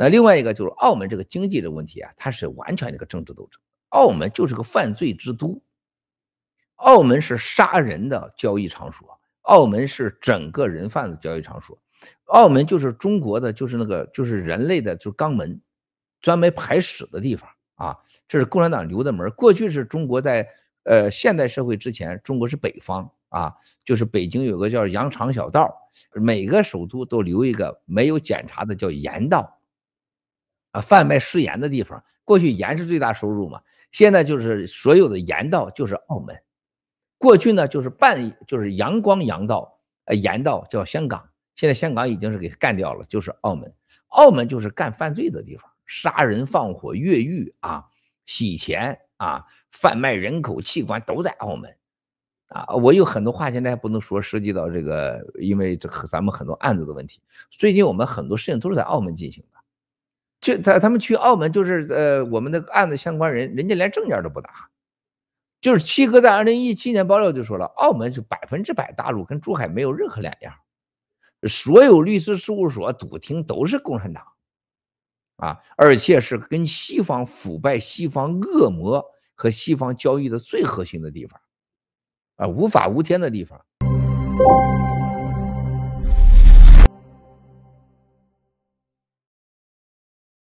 那另外一个就是澳门这个经济的问题啊，它是完全这个政治斗争。澳门就是个犯罪之都，澳门是杀人的交易场所，澳门是整个人贩子交易场所，澳门就是中国的就是那个就是人类的就是肛门，专门排屎的地方啊，这是共产党留的门。过去是中国在呃现代社会之前，中国是北方啊，就是北京有个叫羊肠小道，每个首都都留一个没有检查的叫盐道。贩卖食盐的地方，过去盐是最大收入嘛？现在就是所有的盐道就是澳门。过去呢就是半就是阳光洋道，呃，盐道叫香港，现在香港已经是给干掉了，就是澳门。澳门就是干犯罪的地方，杀人放火、越狱啊、洗钱啊、贩卖人口、器官都在澳门啊。我有很多话现在还不能说，涉及到这个，因为这咱们很多案子的问题。最近我们很多事情都是在澳门进行的。就他他们去澳门，就是呃，我们的案子相关人，人家连证件都不拿。就是七哥在二零一七年爆料就说了，澳门是百分之百大陆，跟珠海没有任何两样。所有律师事务所、赌厅都是共产党啊，而且是跟西方腐败、西方恶魔和西方交易的最核心的地方，啊，无法无天的地方。